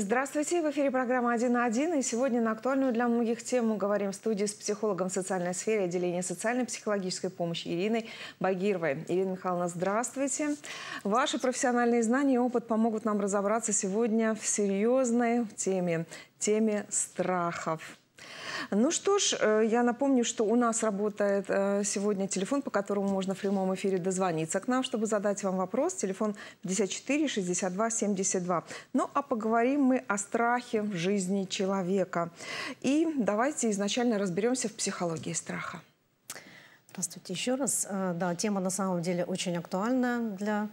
Здравствуйте, в эфире программа «Один на один». И сегодня на актуальную для многих тему говорим в студии с психологом в социальной сфере отделения социально-психологической помощи Ириной Багировой. Ирина Михайловна, здравствуйте. Ваши профессиональные знания и опыт помогут нам разобраться сегодня в серьезной теме, теме страхов. Ну что ж, э, я напомню, что у нас работает э, сегодня телефон, по которому можно в прямом эфире дозвониться к нам, чтобы задать вам вопрос. Телефон 54 62 72. Ну а поговорим мы о страхе в жизни человека. И давайте изначально разберемся в психологии страха. Здравствуйте еще раз. Э, да, тема на самом деле очень актуальна для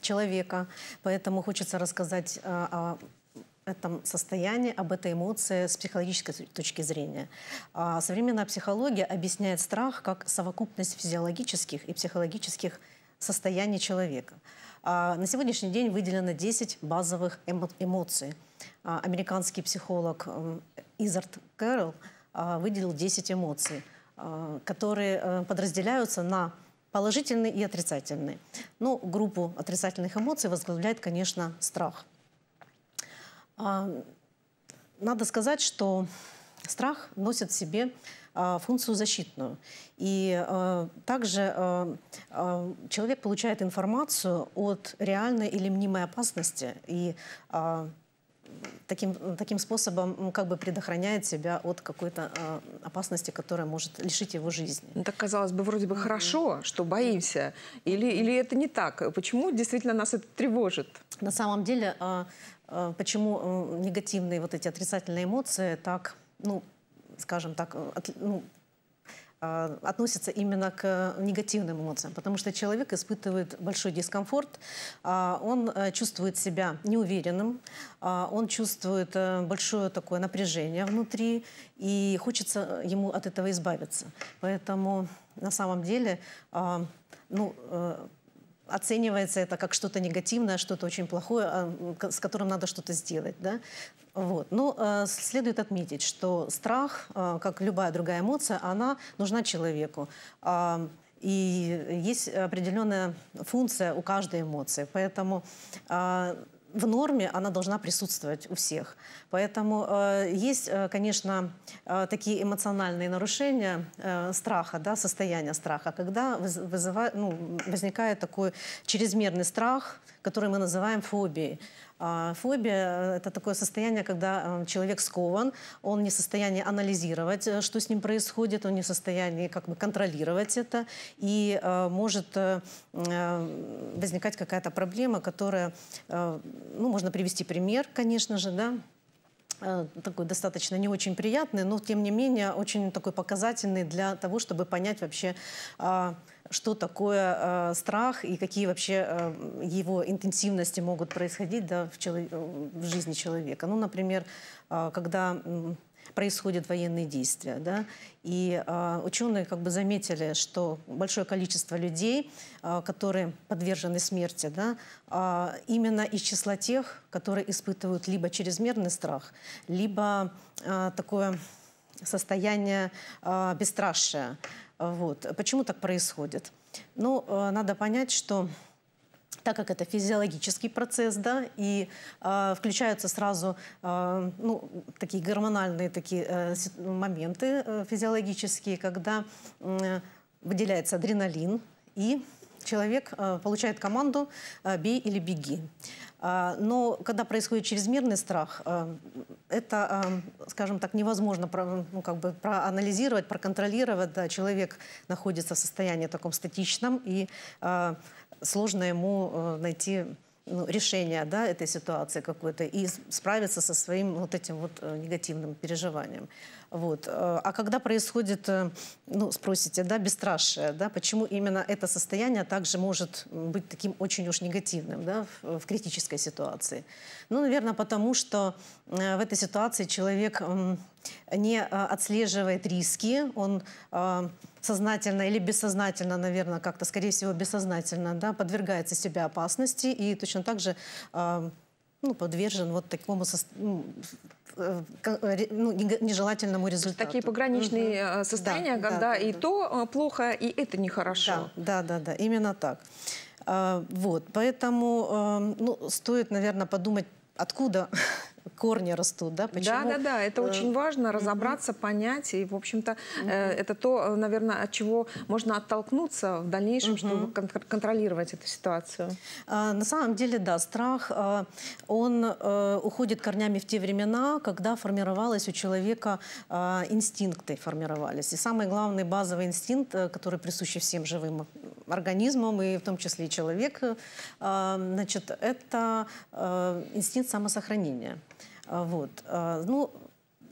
человека, поэтому хочется рассказать о этом состоянии, об этой эмоции с психологической точки зрения. А современная психология объясняет страх как совокупность физиологических и психологических состояний человека. А на сегодняшний день выделено 10 базовых эмо эмоций. А американский психолог э, Изард Кэрролл а, выделил 10 эмоций, а, которые э, подразделяются на положительные и отрицательные. Но ну, группу отрицательных эмоций возглавляет, конечно, страх – а, надо сказать, что страх носит в себе а, функцию защитную. И э, также э, э, человек получает информацию от реальной или мнимой опасности и э, таким, таким способом как бы предохраняет себя от какой-то э, опасности, которая может лишить его жизни. Ну, так казалось бы, вроде бы хорошо, что боимся, или, или это не так? Почему действительно нас это тревожит? На самом деле э, Э, почему э, негативные вот эти отрицательные эмоции так, ну, скажем так, э, от, ну, относится именно к негативным эмоциям, потому что человек испытывает большой дискомфорт, он чувствует себя неуверенным, он чувствует большое такое напряжение внутри, и хочется ему от этого избавиться. Поэтому на самом деле ну, оценивается это как что-то негативное, что-то очень плохое, а, с которым надо что-то сделать. Да? Вот. Но ну, э, следует отметить, что страх, э, как любая другая эмоция, она нужна человеку. Э, и есть определенная функция у каждой эмоции. Поэтому э, в норме она должна присутствовать у всех. Поэтому э, есть, э, конечно, э, такие эмоциональные нарушения э, страха, да, состояния страха, когда вызывает, ну, возникает такой чрезмерный страх, которые мы называем фобией. А, фобия э, – это такое состояние, когда э, человек скован, он не в состоянии анализировать, э, что с ним происходит, он не в состоянии как бы контролировать это, и может возникать какая-то проблема, которая, ну, можно привести пример, конечно же, да, Э, такой достаточно не очень приятный, но тем не менее очень такой показательный для того, чтобы понять вообще, а, что такое э, страх и какие вообще э, его интенсивности могут происходить да, в, челов... в жизни человека. Ну, например, когда происходят военные действия. Да? И э, ученые как бы заметили, что большое количество людей, э, которые подвержены смерти, да, э, именно из числа тех, которые испытывают либо чрезмерный страх, либо э, такое состояние э, бесстрашия. Вот. Почему так происходит? Ну, э, надо понять, что так как это физиологический процесс, да, и э, включаются сразу э, ну, такие гормональные такие, э, моменты э, физиологические, когда э, выделяется адреналин и человек э, получает команду э, «бей или беги». А, но когда происходит чрезмерный страх, э, это, скажем так, невозможно ну, как бы проанализировать, проконтролировать. Да, человек находится в состоянии таком статичном, и сложно ему найти ну, решение да, этой ситуации какой-то и справиться со своим вот этим вот негативным переживанием. Вот. Э, а когда происходит, э, ну, спросите, да, бесстрашие, да, почему именно это состояние также может быть таким очень уж негативным, да, в, в критической ситуации? Ну, наверное, потому что э, в этой ситуации человек не отслеживает риски, он сознательно или бессознательно, наверное, как-то, скорее всего, бессознательно, да, подвергается себя опасности и точно так же ну, подвержен вот такому со... ну, э, э, ну нежелательному результату. Такие пограничные угу. состояния, да, когда да, и да. то плохо, и это нехорошо. Да, да, да, да именно так. А, вот, поэтому ну, стоит, наверное, подумать, откуда корни растут, да? Почему? Да, да, да, это э, очень важно разобраться, mm -hmm. понять, и, в общем-то, mm -hmm. это то, э, наверное, от чего можно оттолкнуться в дальнейшем, mm -hmm. чтобы кон контролировать эту ситуацию. А, на самом деле, да, страх, он уходит корнями в те времена, когда формировалось у человека инстинкты формировались. И самый главный базовый инстинкт, который присущ всем живым организмам, и в том числе и человек, значит, это инстинкт самосохранения. А, вот. А, ну,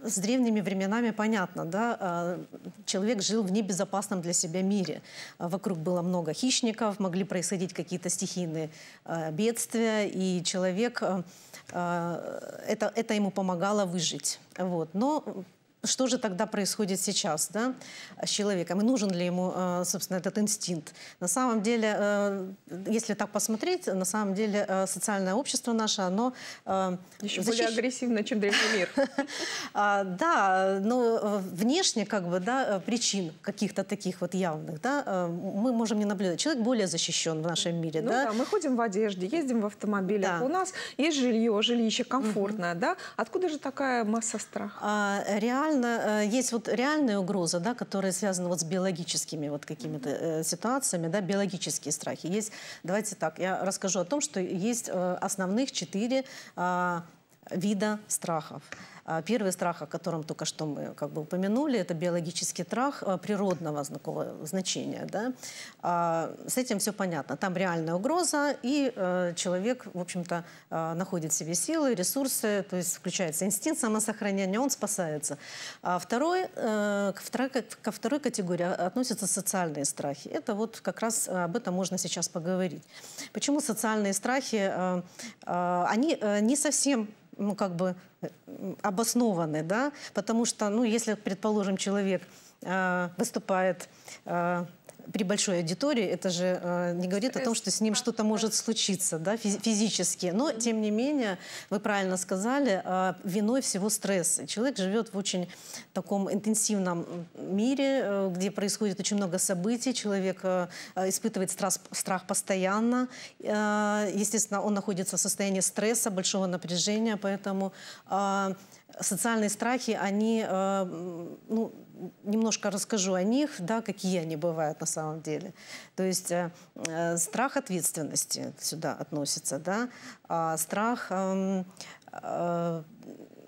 с древними временами понятно, да, а, человек жил в небезопасном для себя мире. Вокруг было много хищников, могли происходить какие-то стихийные бедствия, и человек, это, это ему помогало выжить. Вот. Но что же тогда происходит сейчас да, с человеком? И нужен ли ему, э, собственно, этот инстинкт? На самом деле, э, если так посмотреть, на самом деле э, социальное общество наше, оно... Еще защищ... более агрессивно, чем древний мир. А, да, но внешне как бы, да, причин каких-то таких вот явных, да, мы можем не наблюдать. Человек более защищен в нашем мире, ну, да? да, мы ходим в одежде, ездим в автомобилях, у нас есть жилье, жилище комфортное, да? Откуда же такая масса страха? А, реально реально э, есть вот реальная угроза, да, которая связана вот с биологическими вот какими-то э, ситуациями, да, биологические страхи. Есть, давайте так, я расскажу о том, что есть э, основных четыре а, вида страхов. А, первый страх, о котором только что мы как бы упомянули, это биологический страх а, природного знакового значения. Да? А, с этим все понятно. Там реальная угроза, и э, человек, в общем-то, находит в себе силы, ресурсы, то есть включается инстинкт самосохранения, он спасается. А второй, э, ко второй категории относятся социальные страхи. Это вот как раз э, об этом можно сейчас поговорить. Почему социальные страхи, они не совсем ну, как бы э, обоснованы, да, потому что, ну, если, предположим, человек э, выступает э, при большой аудитории, это же э, не говорит Стресс. о том, что с ним что-то может случиться да, физически. Но, тем не менее, вы правильно сказали, э, виной всего стресс. Человек живет в очень таком интенсивном мире, э, где происходит очень много событий, человек э, э испытывает страх, страх постоянно. Э, естественно, он находится в состоянии стресса, большого напряжения, поэтому... Э, социальные страхи, они, э, ну, немножко расскажу о них, да, какие они бывают на самом деле. То есть э, э, страх ответственности сюда относится, да, а страх, эм,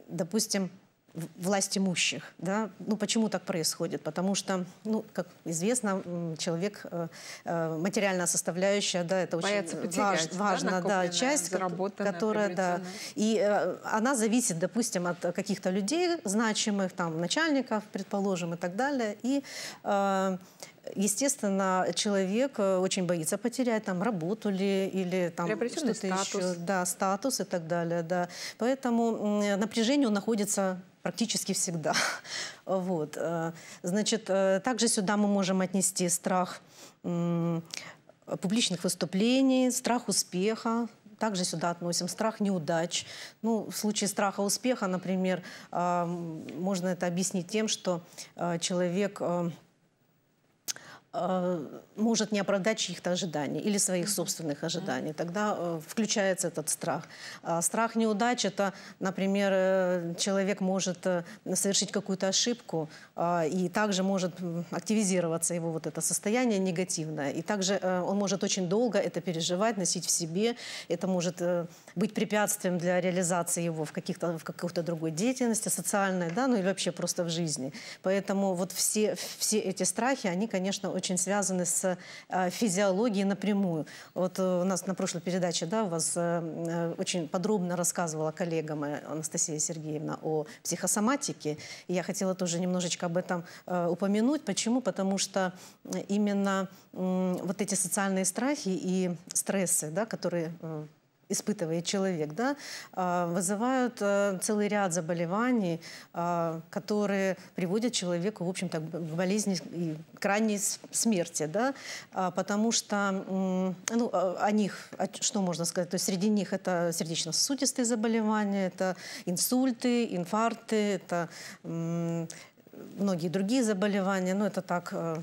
допустим, власть имущих. Да? Ну, почему так происходит? Потому что, ну, как известно, человек, э, э, материальная составляющая, да, это Боятся очень важ, важная да, да, часть, которая, да, и э, она зависит, допустим, от каких-то людей значимых, там, начальников, предположим, и так далее. И э, естественно, человек э, очень боится потерять там работу ли, или там что-то еще, да, статус и так далее, да. Поэтому напряжение находится практически всегда. Вот. Э, значит, э, также сюда мы можем отнести страх публичных выступлений, страх успеха, также сюда относим страх неудач. Ну, в случае страха успеха, например, э, можно это объяснить тем, что человек Э, может не оправдать чьих-то ожиданий или своих собственных ожиданий. Тогда э, включается этот страх. А страх неудач – это, например, э, человек может совершить какую-то ошибку, а, и также может активизироваться его вот это состояние негативное. И также он может очень долго это переживать, носить в себе. Это может быть препятствием для реализации его в, каких-то, в какой-то другой деятельности, социальной, да, ну или вообще просто в жизни. Поэтому вот все, все эти страхи, они, конечно, очень связаны с э, физиологией напрямую. Вот э, у нас на прошлой передаче, да, у вас э, очень подробно рассказывала коллега моя Анастасия Сергеевна о психосоматике. И я хотела тоже немножечко об этом упомянуть. Почему? Потому что именно вот эти социальные страхи и стрессы, да, которые испытывает человек, да, а, вызывают э, целый ряд заболеваний, а, которые приводят человеку, в общем-то, к болезни и крайней смерти, да, а, потому что, ну, о них, что можно сказать, то есть среди них это сердечно-сосудистые заболевания, это инсульты, инфаркты, это многие другие заболевания, но это так э,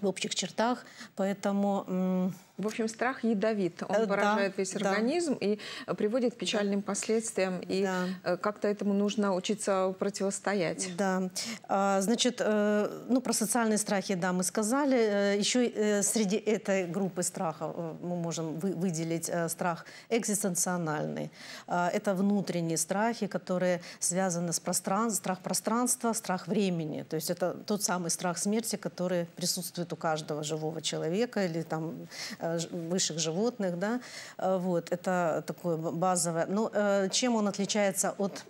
в общих чертах, поэтому в общем, страх ядовит. Он э, да, поражает весь да. организм и э, приводит к печальным да. последствиям. И да. Э, как-то этому нужно учиться противостоять. Да. А, значит, ну про социальные страхи, да, мы сказали. Еще среди этой группы страхов мы можем выделить страх экзистенциональный. Это внутренние страхи, которые связаны с пространством, страх пространства, страх времени. То есть это тот самый страх смерти, который присутствует у каждого живого человека или там Э, высших животных, да, э, вот, это такое базовое. Но ну, э, чем он отличается от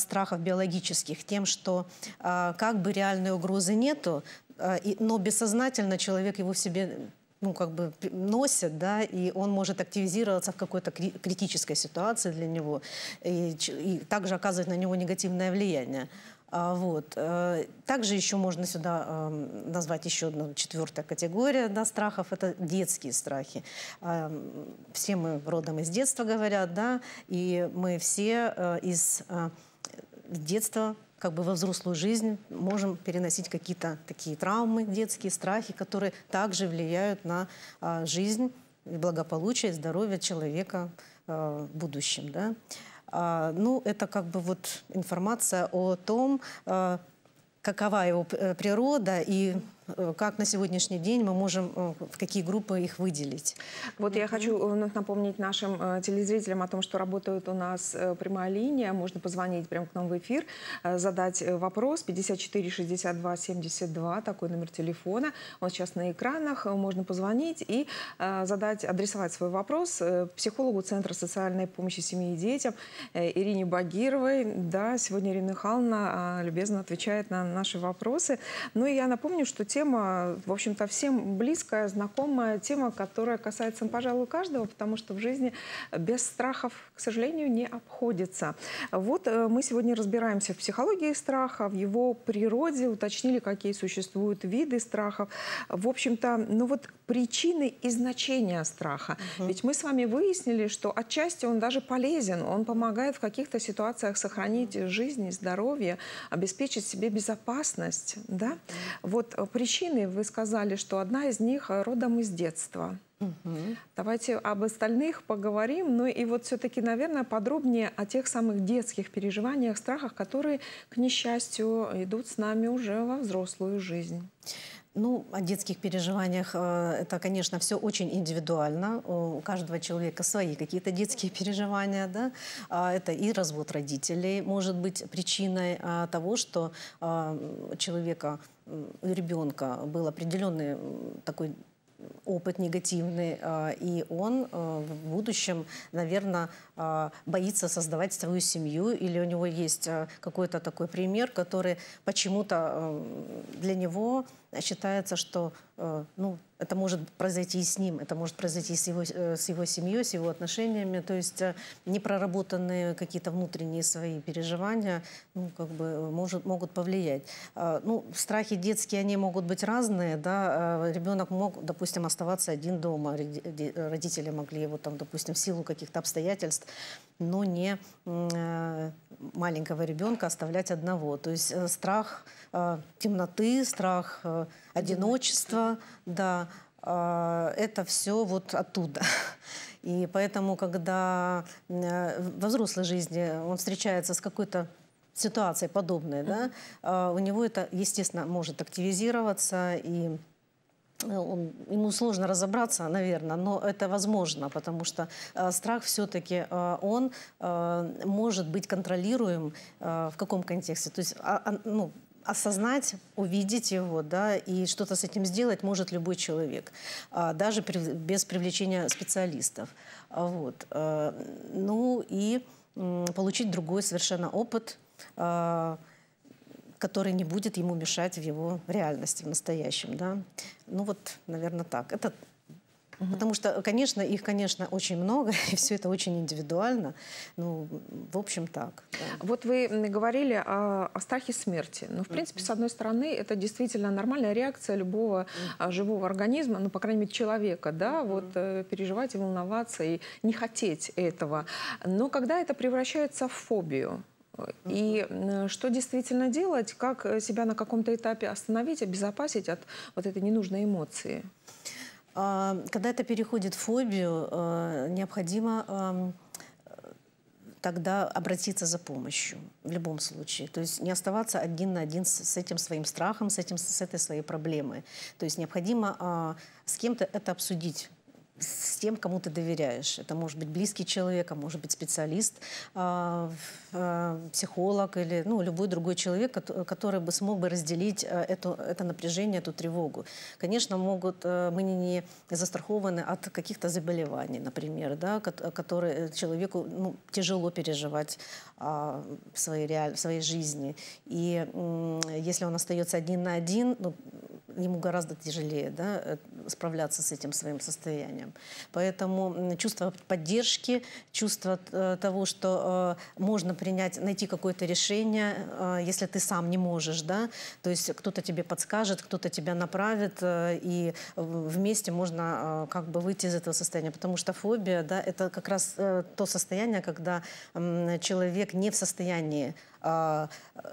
страхов биологических? Тем, что как бы реальной угрозы нету, но бессознательно человек его в себе ну, как бы носит, да, и он может активизироваться в какой-то критической ситуации для него и, и также оказывать на него негативное влияние. А, вот. Э, также еще можно сюда эм, назвать еще одну четвертая категория да, страхов – это детские страхи. Эм, все мы родом из детства, говорят, да, и мы все э, из э, детства как бы во взрослую жизнь можем переносить какие-то такие травмы, детские страхи, которые также влияют на жизнь и благополучие, здоровье человека в будущем. Да? А, ну, это как бы вот информация о том, а, какова его природа и Э, как на сегодняшний день мы можем, э, в какие группы их выделить. Вот я хочу э, напомнить нашим телезрителям о том, что работает у нас прямая линия. Можно позвонить прямо к нам в эфир, задать вопрос 54 62 72, такой номер телефона. Он сейчас на экранах. Можно позвонить и задать, адресовать свой вопрос психологу Центра социальной помощи семье и детям Ирине Багировой. Да, сегодня Ирина Михайловна а, любезно отвечает на наши вопросы. Ну и я напомню, что тема, в общем-то, всем близкая, знакомая тема, которая касается, пожалуй, каждого, потому что в жизни без страхов, к сожалению, не обходится. Вот э, мы сегодня разбираемся в психологии страха, в его природе, уточнили, какие существуют виды страхов. В общем-то, ну вот причины и значения страха. Угу. Ведь мы с вами выяснили, что отчасти он даже полезен, он помогает в каких-то ситуациях сохранить жизнь и здоровье, обеспечить себе безопасность. Да? Вот при э, причины вы сказали, что одна из них э, родом из детства. Угу. Давайте об остальных поговорим. Ну и вот все-таки, наверное, подробнее о тех самых детских переживаниях, страхах, которые, к несчастью, идут с нами уже во взрослую жизнь. Ну, о детских переживаниях э, это, конечно, все очень индивидуально. У каждого человека свои какие-то детские переживания, да. А, это и развод родителей может быть причиной а, того, что а, человека ребенка был определенный такой опыт негативный, а, и он э, в будущем, наверное, а, боится создавать свою семью, или у него есть э, какой-то такой пример, который почему-то э, для него Э, считается, что э, ну, это может произойти и с ним, это может произойти с его, э, с его семьей, с его отношениями. То есть непроработанные какие-то внутренние свои переживания ну, как бы может, могут повлиять. Ну, страхи детские, они могут быть разные. Да? Ребенок мог, допустим, оставаться один дома. Родители могли его, там, допустим, в силу каких-то обстоятельств, но не маленького ребенка оставлять одного. То есть э, страх э, темноты, страх э, одиночества, да, это все вот оттуда. И поэтому, когда э, во взрослой жизни он встречается с какой-то ситуацией подобной, да, у него это, естественно, может активизироваться и Э, он, ему сложно разобраться, наверное, но это возможно, потому что э, страх все-таки э, он э, может быть контролируем э, в каком контексте. То есть, а, а, ну, осознать, увидеть его, да, и что-то с этим сделать может любой человек, э, даже при, без привлечения специалистов. Вот. Э, ну и получить другой совершенно опыт, который не будет ему мешать в его реальности, в настоящем. Да? Ну вот, наверное, так. Это Угу. Потому что, конечно, их, конечно, очень много, и все это очень индивидуально. Ну, в общем, так. Да. Вот вы говорили о, о страхе смерти. Ну, в принципе, угу. с одной стороны, это действительно нормальная реакция любого угу. живого организма, ну, по крайней мере, человека, да, угу. вот э, переживать и волноваться, и не хотеть этого. Но когда это превращается в фобию, и э, что действительно делать, как э, себя на каком-то этапе остановить, обезопасить от вот этой ненужной эмоции? А, когда это переходит в фобию, э, необходимо эм, тогда обратиться за помощью в любом случае. То есть не оставаться один на один с, этим своим страхом, с, этим, с этой своей проблемой. То есть необходимо а, с кем-то это обсудить с тем, кому ты доверяешь. Это может быть близкий человек, а может быть специалист, а, а, психолог или ну, любой другой человек, который бы смог бы разделить а, эту, это напряжение, эту тревогу. Конечно, могут, э, мы не застрахованы от каких-то заболеваний, например, да, которые человеку ну, тяжело переживать в своей, реаль... в своей жизни. И если он остается один на один, ну, ему гораздо тяжелее да, э, справляться с этим своим состоянием. Поэтому чувство поддержки, чувство э, того, что э, можно принять, найти какое-то решение, э, если ты сам не можешь, да, то есть кто-то тебе подскажет, кто-то тебя направит, и вместе можно как бы выйти из этого состояния, потому что фобия, да, это как раз то состояние, когда человек не в состоянии а,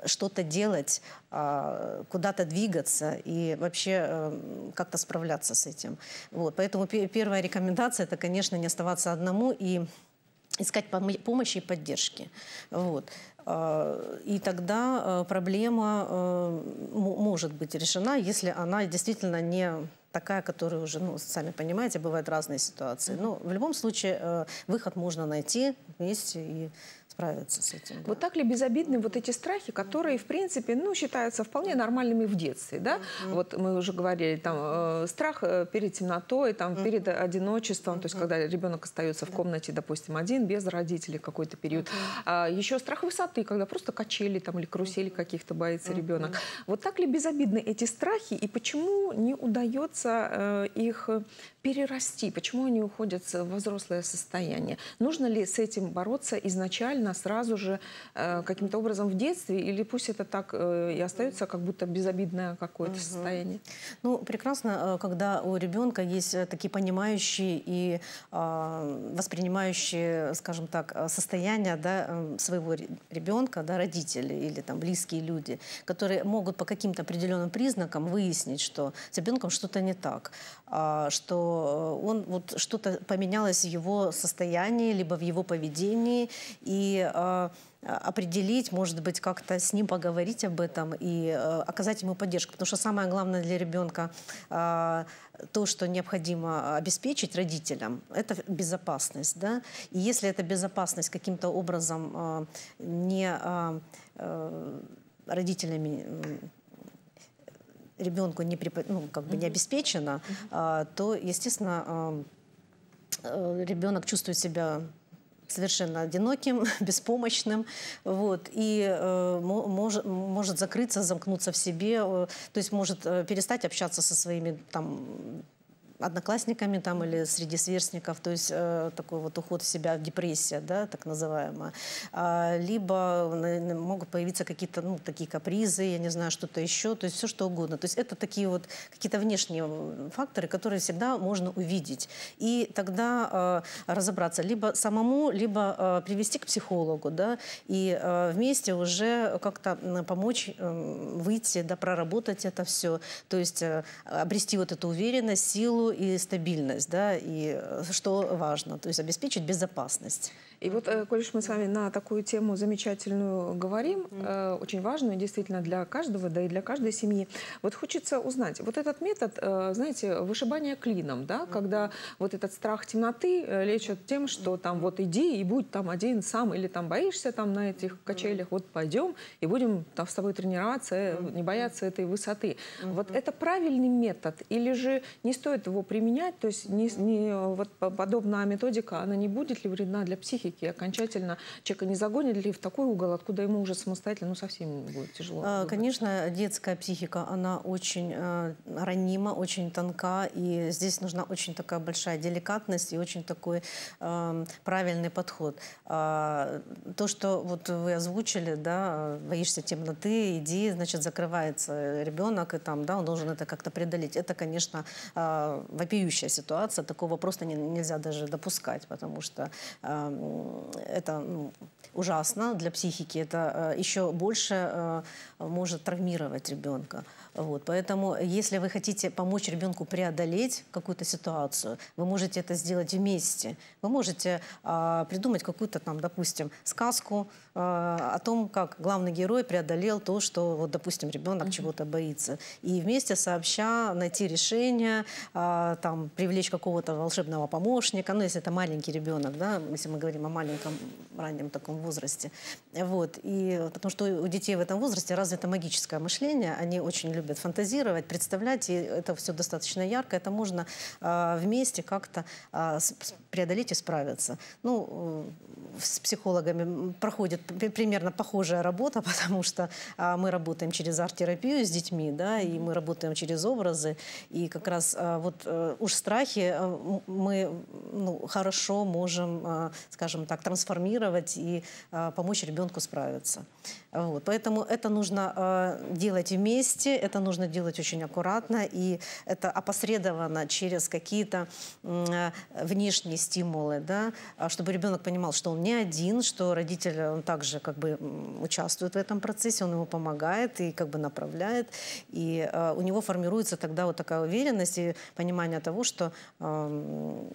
что-то делать, а, куда-то двигаться и вообще эм, как-то справляться с этим. Вот. Поэтому первая рекомендация – это, конечно, не оставаться одному и искать помощи и поддержки. Вот. А, и тогда э, проблема э, может быть решена, если она действительно не такая, которая уже, ну, сами понимаете, бывают разные ситуации. Но в любом случае э, выход можно найти вместе и справиться с этим. Да. Вот так ли безобидны вот эти страхи, которые, в принципе, ну, считаются вполне нормальными в детстве, да? mm Вот мы уже говорили, там, э, страх э, перед темнотой, там, mm перед одиночеством, mm то есть когда ребенок остается в комнате, допустим, один, без родителей какой-то период. mm А, еще страх высоты, когда просто качели там или карусели каких-то боится mm ребенок. Вот так ли безобидны эти страхи и почему не удается э, их перерасти, почему они уходят в взрослое состояние? Нужно ли с этим бороться изначально? мужчина сразу же э, каким-то образом в детстве, или пусть это так э, и остается, как будто безобидное какое-то состояние? Ну, прекрасно, э, когда у ребенка есть такие понимающие и а, воспринимающие, скажем так, состояние, да, своего ребенка, да, родители или там близкие люди, которые могут по каким-то определенным признакам выяснить, что с ребенком что-то не так, а, что он вот что-то поменялось в его состоянии, либо в его поведении, и Э, определить, может быть, как-то с ним поговорить об этом и э, оказать ему поддержку. Потому что самое главное для ребенка э, то, что необходимо обеспечить родителям, это безопасность. Да? И если эта безопасность каким-то образом не родителями ребенку не, ну, как бы не обеспечена, то, естественно, ребенок чувствует себя совершенно одиноким, беспомощным, вот, и э, мож, может закрыться, замкнуться в себе, э, то есть может э, перестать общаться со своими там одноклассниками там или среди сверстников, то есть э, такой вот уход в себя, депрессия, да, так называемая. А, либо наверное, могут появиться какие-то, ну, такие капризы, я не знаю, что-то еще, то есть все что угодно. То есть это такие вот какие-то внешние факторы, которые всегда можно увидеть. И тогда э, разобраться либо самому, либо э, привести к психологу, да, и э, вместе уже как-то помочь э, выйти, да, проработать это все, то есть э, обрести вот эту уверенность, силу, и стабильность, да, и э, что важно, то есть обеспечить безопасность. И вот, э, коль мы с вами на такую тему замечательную говорим, э, очень важную действительно для каждого, да и для каждой семьи, вот хочется узнать, вот этот метод, знаете, вышибания клином, да, когда вот этот страх темноты лечат тем, что там вот иди и будь там один сам, или там боишься там на этих качелях, вот пойдем и будем там с тобой тренироваться, не бояться этой высоты. Вот это правильный метод, или же не стоит его его применять, то есть не, не, э, вот подобная методика, она не будет ли вредна для психики, окончательно человека не загонит ли в такой угол, откуда ему уже самостоятельно ну, совсем будет тяжело? А, конечно, детская психика, она очень э, ранима, очень тонка, и здесь нужна очень такая большая деликатность и очень такой э, правильный подход. Э, то, что вот вы озвучили, да, боишься темноты, иди, значит, закрывается ребенок, и там, да, он должен это как-то преодолеть. Это, конечно, а, вопиющая ситуация, такого просто не, нельзя даже допускать, потому что эм, это ну, ужасно для психики, это э, еще больше э, может травмировать ребенка. Вот, поэтому, если вы хотите помочь ребенку преодолеть какую-то ситуацию, вы можете это сделать вместе. Вы можете э, придумать какую-то там, допустим, сказку э, о том, как главный герой преодолел то, что, вот, допустим, ребенок mm-hmm. чего-то боится. И вместе сообща найти решение, э, там, привлечь какого-то волшебного помощника, ну, если это маленький ребенок, да, если мы говорим о маленьком раннем таком возрасте. Вот, и потому что у детей в этом возрасте развито магическое мышление, они очень любят фантазировать, представлять, и это все достаточно ярко, это можно а, вместе как-то а, преодолеть и справиться. Ну, э, с психологами проходит примерно похожая работа, потому что а, мы работаем через арт-терапию с детьми, да, и мы работаем через образы, и как раз вот э, уж страхи э, мы ну, хорошо можем, скажем так, трансформировать и помочь ребенку справиться. Вот. Поэтому это нужно делать вместе, это нужно делать очень аккуратно, и это опосредовано через какие-то э, внешние стимулы, да, а чтобы ребенок понимал, что он не один, что родитель он также как бы участвует в этом процессе, он ему помогает и как бы направляет, и э, у него формируется тогда вот такая уверенность и понимание того, что эм,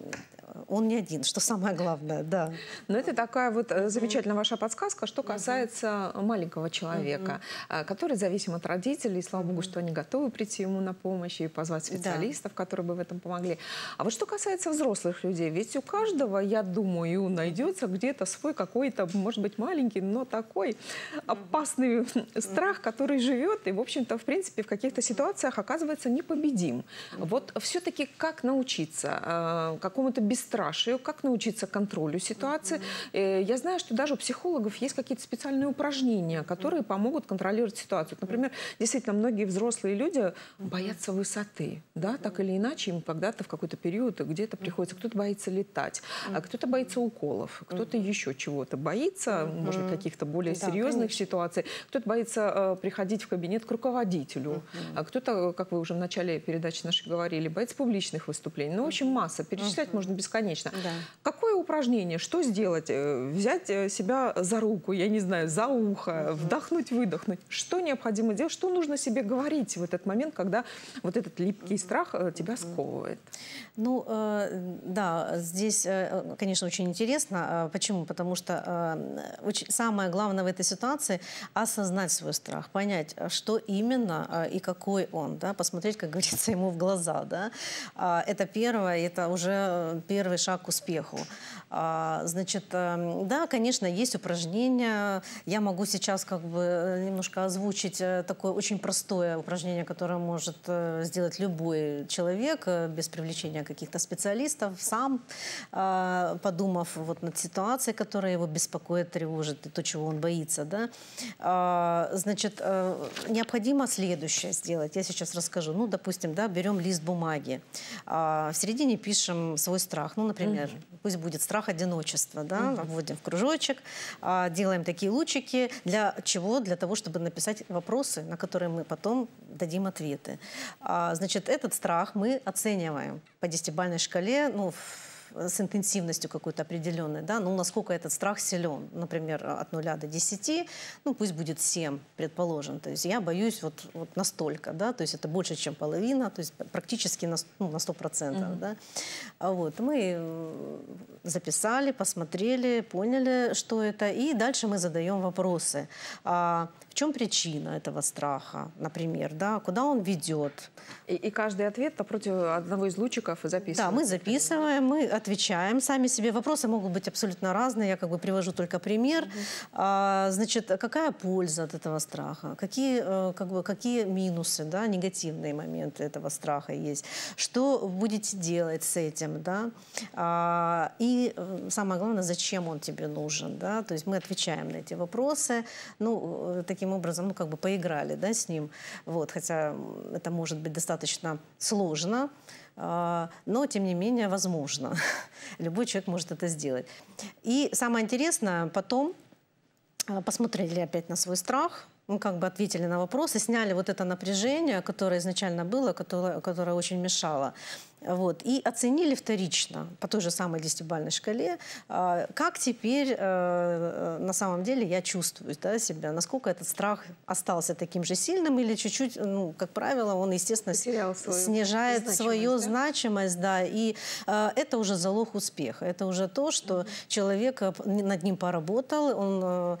он не один, что самое главное, да. Но это такая вот э, замечательная ваша подсказка, что касается маленького человека, который зависим от родителей, слава богу, что они готовы прийти ему на помощь и позвать специалистов, да. которые бы в этом помогли. А вот что касается взрослых людей, ведь у каждого, я думаю, найдется где-то свой какой-то, может быть, маленький, но такой опасный mm -hmm. страх, который живет и, в общем-то, в принципе, в каких-то ситуациях оказывается непобедим. Mm -hmm. Вот все-таки как научиться э, какому-то бесстрашию, как научиться контролю ситуации? Mm -hmm. э, я знаю, что даже у психологов есть какие-то специальные упражнения, которые помогут контролировать ситуацию. Например, действительно, многие взрослые взрослые люди боятся высоты, да, так или иначе, им когда-то в какой-то период где-то приходится, кто-то боится летать, а кто-то боится уколов, кто-то еще чего-то боится, может быть, каких-то более серьезных конечно. ситуаций, кто-то боится э, приходить в кабинет к руководителю, а кто-то, как вы уже в начале передачи нашей говорили, боится публичных выступлений. Ну, в общем, масса, перечислять можно бесконечно. Да. Какое упражнение, что сделать? Э, взять э, себя за руку, я не знаю, за ухо, вдохнуть, выдохнуть. Что необходимо делать, что нужно себе говорить? говорить в этот момент, когда вот этот липкий страх э, тебя сковывает? Ну, э, да, здесь, э, конечно, очень интересно. А, почему? Потому что самое главное в этой ситуации – осознать свой страх, понять, а что именно а, и какой он, да, посмотреть, как говорится, ему в глаза. Да. Это первое, это уже первый шаг к успеху. Значит, да, конечно, есть упражнения. Я могу сейчас как бы немножко озвучить такое очень простое упражнение, которое может э, сделать любой человек э, без привлечения каких-то специалистов, сам э, подумав вот над ситуацией, которая его беспокоит, тревожит, и то, чего он боится. Да? Значит, необходимо следующее сделать. Я сейчас расскажу. Ну, допустим, да, берем лист бумаги. В середине пишем свой страх. Ну, например, угу. пусть будет страх одиночества. Да? Угу. Вводим в кружочек, делаем такие лучики. Для чего? Для того, чтобы написать вопросы, на которые мы потом дадим ответы. А, значит, этот страх мы оцениваем по десятибальной шкале, ну, с интенсивностью какой-то определенной, да, ну, насколько этот страх силен, например, от 0 до 10, ну, пусть будет 7, предположим, то есть я боюсь вот, вот настолько, да, то есть это больше, чем половина, то есть практически на, ну, на 100%, mm да, а вот мы записали, посмотрели, поняли, что это, и дальше мы задаем вопросы, а в чем причина этого страха, например, да, куда он ведет. И, и каждый ответ напротив одного из лучиков записываем. Да, мы записываем, мы от отвечаем сами себе. Вопросы могут быть абсолютно разные, я как бы привожу только пример. Mm -hmm. а, значит, какая польза от этого страха? Какие, э, как бы, какие минусы, да, негативные моменты этого страха есть? Что будете делать с этим, да? А, и э, самое главное, зачем он тебе нужен, да? То есть мы отвечаем на эти вопросы, ну, э, таким образом, ну, как бы поиграли, да, с ним. Вот, хотя это может быть достаточно сложно, а, но, тем не менее, возможно. Любой человек может это сделать. И самое интересное, потом а, посмотрели опять на свой страх, ну, как бы ответили на вопросы, сняли вот это напряжение, которое изначально было, которое, которое очень мешало. Вот. И оценили вторично по той же самой десятибальной шкале, а, как теперь э, э, на самом деле я чувствую да, себя, насколько этот страх остался таким же сильным или чуть-чуть, ну, как правило, он, естественно, свою снижает значимость, свою да? значимость, да, и э, это уже залог успеха, это уже то, что mm человек над ним поработал, он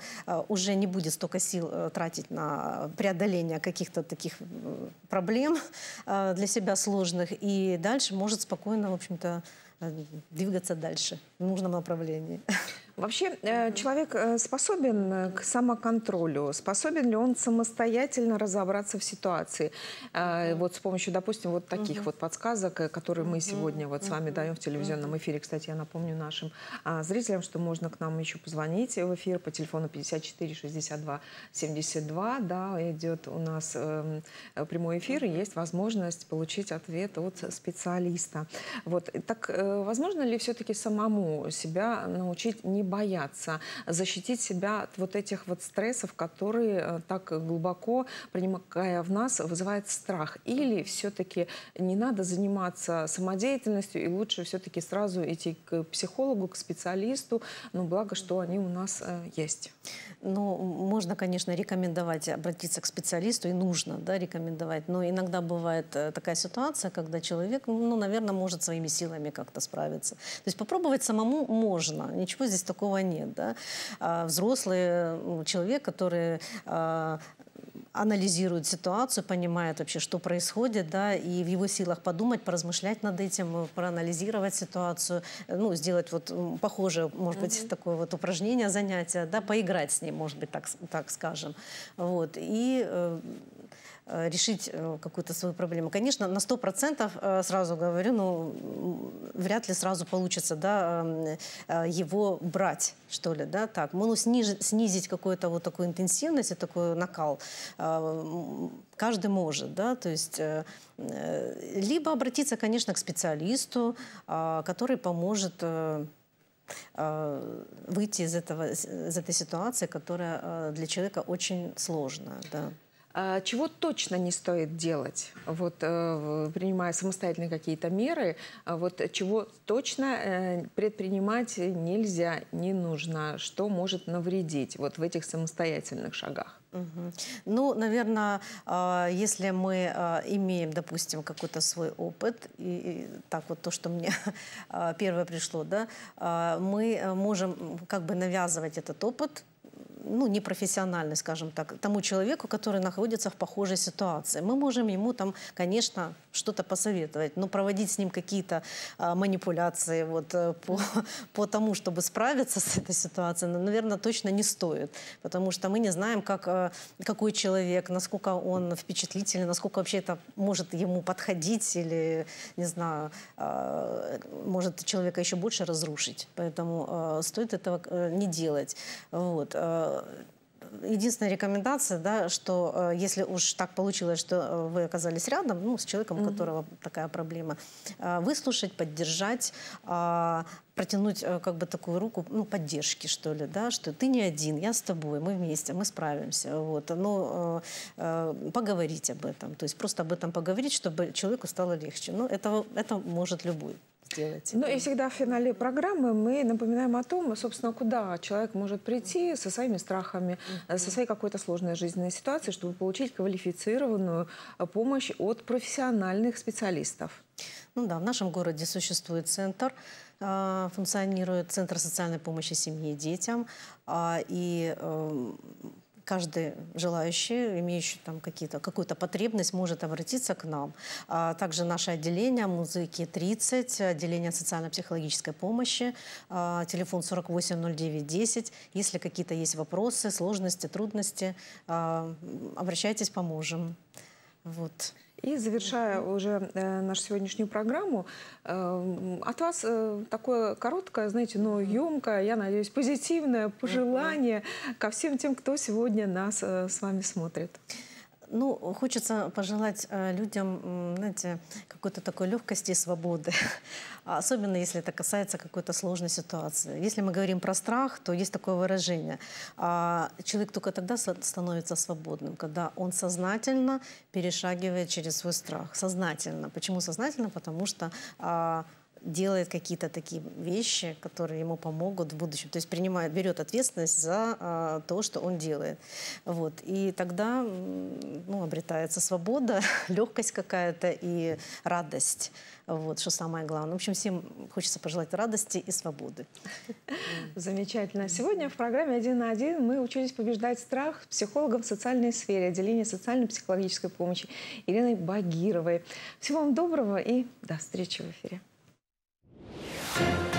уже не будет столько сил тратить на преодоление каких-то таких проблем для себя сложных, и дальше может спокойно, в общем-то, э, двигаться дальше в нужном направлении. Вообще, э, человек э, способен э, к самоконтролю, способен ли он самостоятельно разобраться в ситуации? Вот с помощью, допустим, вот таких вот подсказок, которые мы сегодня вот с вами даем в телевизионном эфире. Кстати, я напомню нашим а, зрителям, что можно к нам еще позвонить в эфир по телефону 54 62 72. Да, идет у нас эм, прямой эфир, и есть возможность получить ответ от специалиста. Вот. Так возможно ли все-таки самому себя научить не Бояться защитить себя от вот этих вот стрессов, которые э, так глубоко, принимая в нас, вызывает страх? Или все-таки не надо заниматься самодеятельностью и лучше все-таки сразу идти к психологу, к специалисту, ну, благо, что они у нас э, есть? Ну, можно, конечно, рекомендовать обратиться к специалисту, и нужно да, рекомендовать, но иногда бывает э, такая ситуация, когда человек, ну, наверное, может своими силами как-то справиться. То есть попробовать самому можно, ничего здесь такого такого нет. Да? А взрослый ну, человек, который а, анализирует ситуацию, понимает вообще, что происходит, да, и в его силах подумать, поразмышлять над этим, проанализировать ситуацию, ну, сделать вот похожее, может mm -hmm. быть, такое вот упражнение, занятие, да, поиграть с ним, может быть, так, так скажем. Вот. И э, Э, решить э, какую-то свою проблему. Конечно, на 100% э, сразу говорю, ну, вряд ли сразу получится да, эм, его брать, что ли. Да? Так, можно ну, снижить, снизить какую-то вот такую интенсивность и такой накал. Каждый может, да, то есть либо обратиться, конечно, к специалисту, который поможет выйти из, этого, из этой ситуации, которая для человека очень сложная. Да. А, чего точно не стоит делать, вот, э, принимая самостоятельно какие-то меры, а, вот, чего точно э, предпринимать нельзя, не нужно, что может навредить вот, в этих самостоятельных шагах? Ну, наверное, а, если мы имеем, допустим, какой-то свой опыт, и, и так вот то, что мне первое пришло, да, мы э, можем как бы навязывать этот опыт ну, непрофессиональной, скажем так, тому человеку, который находится в похожей ситуации. Мы можем ему там, конечно, что-то посоветовать, но проводить с ним какие-то а, манипуляции вот, э, по, по тому, чтобы справиться с этой ситуацией, ну, наверное, точно не стоит, потому что мы не знаем, как, э, какой человек, насколько он впечатлительный, насколько вообще это может ему подходить или, не знаю, а, может человека еще больше разрушить. Поэтому э, стоит этого не делать. Вот единственная рекомендация, да, что э, если уж так получилось, что э, вы оказались рядом, ну, с человеком, у которого mm -hmm. такая проблема, э, выслушать, поддержать, а, протянуть как бы такую руку, ну, поддержки, что ли, да, что ты не один, я с тобой, мы вместе, мы справимся, вот, но ну, э, поговорить об этом, то есть просто об этом поговорить, чтобы человеку стало легче, ну, этого, это может любой сделать. Ну и всегда в финале программы мы напоминаем о том, собственно, куда человек может прийти со своими страхами, э, со своей какой-то сложной жизненной ситуацией, чтобы получить квалифицированную э, помощь от профессиональных специалистов. Ну да, в нашем городе существует центр, э, функционирует Центр социальной помощи семье и детям, а, и эм, каждый желающий, имеющий там какие-то, какую-то потребность, может обратиться к нам. А также наше отделение музыки 30, отделение социально-психологической помощи, а, телефон 480910. Если какие-то есть вопросы, сложности, трудности, а, обращайтесь, поможем. Вот. И завершая уже э, нашу сегодняшнюю программу, э, от вас э, такое короткое, знаете, но емкое, я надеюсь, позитивное пожелание ко всем тем, кто сегодня нас э, с вами смотрит. Ну, хочется пожелать э, людям, знаете, какой-то такой легкости и свободы. Особенно, если это касается какой-то сложной ситуации. Если мы говорим про страх, то есть такое выражение. А, человек только тогда становится свободным, когда он сознательно перешагивает через свой страх. Сознательно. Почему сознательно? Потому что а, делает какие-то такие вещи, которые ему помогут в будущем. То есть принимает, берет ответственность за а, то, что он делает. Вот. И тогда ну, обретается свобода, легкость какая-то и радость. Вот, что самое главное. В общем, всем хочется пожелать радости и свободы. Замечательно. Сегодня в программе «Один на один» мы учились побеждать страх с психологом в социальной сфере, отделения социально-психологической помощи Ириной Багировой. Всего вам доброго и до встречи в эфире. Thank you.